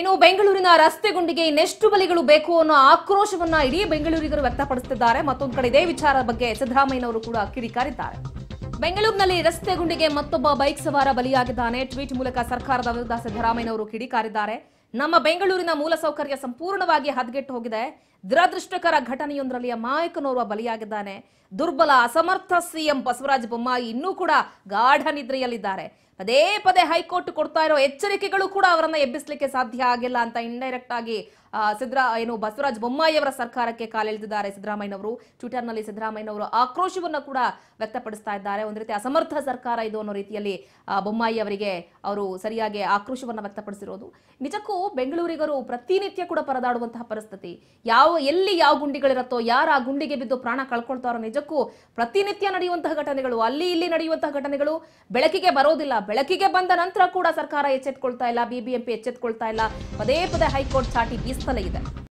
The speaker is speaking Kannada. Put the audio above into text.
ಇನ್ನು ಬೆಂಗಳೂರಿನ ರಸ್ತೆ ಗುಂಡಿಗೆ ಇನ್ನೆಷ್ಟು ಬಲಿಗಳು ಬೇಕು ಅನ್ನೋ ಆಕ್ರೋಶವನ್ನ ಇಡೀ ಬೆಂಗಳೂರಿಗರು ವ್ಯಕ್ತಪಡಿಸುತ್ತಿದ್ದಾರೆ ಮತ್ತೊಂದು ಕಡೆ ಇದೇ ವಿಚಾರ ಬಗ್ಗೆ ಸಿದ್ದರಾಮಯ್ಯನವರು ಕೂಡ ಕಿಡಿಕಾರಿದ್ದಾರೆ ಬೆಂಗಳೂರಿನಲ್ಲಿ ರಸ್ತೆ ಗುಂಡಿಗೆ ಮತ್ತೊಬ್ಬ ಬೈಕ್ ಸವಾರ ಬಲಿಯಾಗಿದ್ದಾನೆ ಟ್ವೀಟ್ ಮೂಲಕ ಸರ್ಕಾರದ ವಿರುದ್ಧ ಸಿದ್ದರಾಮಯ್ಯನವರು ಕಿಡಿಕಾರಿದ್ದಾರೆ ನಮ್ಮ ಬೆಂಗಳೂರಿನ ಮೂಲಸೌಕರ್ಯ ಸಂಪೂರ್ಣವಾಗಿ ಹದಗೆಟ್ಟು ಹೋಗಿದೆ ದುರದೃಷ್ಟಕರ ಘಟನೆಯೊಂದರಲ್ಲಿ ಅಮಾಯಕನೋರ್ವ ಬಲಿಯಾಗಿದ್ದಾನೆ ದುರ್ಬಲ ಅಸಮರ್ಥ ಸಿಎಂ ಬಸವರಾಜ ಬೊಮ್ಮಾಯಿ ಇನ್ನೂ ಕೂಡ ಗಾಢ ನಿದ್ರೆಯಲ್ಲಿದ್ದಾರೆ ಪದೇ ಪದೇ ಹೈಕೋರ್ಟ್ ಕೊಡ್ತಾ ಇರೋ ಎಚ್ಚರಿಕೆಗಳು ಕೂಡ ಅವರನ್ನ ಎಬ್ಬಿಸಲಿಕ್ಕೆ ಸಾಧ್ಯ ಆಗಿಲ್ಲ ಅಂತ ಇಂಡೈರೆಕ್ಟ್ ಆಗಿ ಸಿದ್ದರಾ ಏನು ಬಸವರಾಜ ಅವರ ಸರ್ಕಾರಕ್ಕೆ ಕಾಲೆಳೆದಿದ್ದಾರೆ ಸಿದ್ದರಾಮಯ್ಯನವರು ಟ್ವಿಟರ್ನಲ್ಲಿ ಸಿದ್ದರಾಮಯ್ಯನವರು ಆಕ್ರೋಶವನ್ನು ಕೂಡ ವ್ಯಕ್ತಪಡಿಸ್ತಾ ಇದ್ದಾರೆ ಒಂದು ರೀತಿ ಅಸಮರ್ಥ ಸರ್ಕಾರ ಇದು ಅನ್ನೋ ರೀತಿಯಲ್ಲಿ ಬೊಮ್ಮಾಯಿ ಅವರಿಗೆ ಅವರು ಸರಿಯಾಗಿ ಆಕ್ರೋಶವನ್ನು ವ್ಯಕ್ತಪಡಿಸಿರೋದು ನಿಜಕ್ಕೂ ಬೆಂಗಳೂರಿಗರು ಪ್ರತಿನಿತ್ಯ ಕೂಡ ಪರದಾಡುವಂತಹ ಪರಿಸ್ಥಿತಿ ಯಾವ ಎಲ್ಲಿ ಯಾವ ಗುಂಡಿಗಳಿರತ್ತೋ ಯಾರು ಆ ಗುಂಡಿಗೆ ಬಿದ್ದು ಪ್ರಾಣ ಕಳ್ಕೊಳ್ತಾರೋ ನಿಜಕ್ಕೂ ಪ್ರತಿನಿತ್ಯ ನಡೆಯುವಂತಹ ಘಟನೆಗಳು ಅಲ್ಲಿ ಇಲ್ಲಿ ನಡೆಯುವಂತಹ ಘಟನೆಗಳು ಬೆಳಕಿಗೆ ಬರೋದಿಲ್ಲ ಬೆಳಕಿಗೆ ಬಂದ ನಂತರ ಕೂಡ ಸರ್ಕಾರ ಎಚ್ಚೆತ್ಕೊಳ್ತಾ ಇಲ್ಲ ಬಿಬಿಎಂಪಿ ಎಚ್ಚೆತ್ಕೊಳ್ತಾ ಇಲ್ಲ ಪದೇ ಪದೇ ಹೈಕೋರ್ಟ್ ಚಾಟಿ ಬೀಸ್ತಲೇ ಇದೆ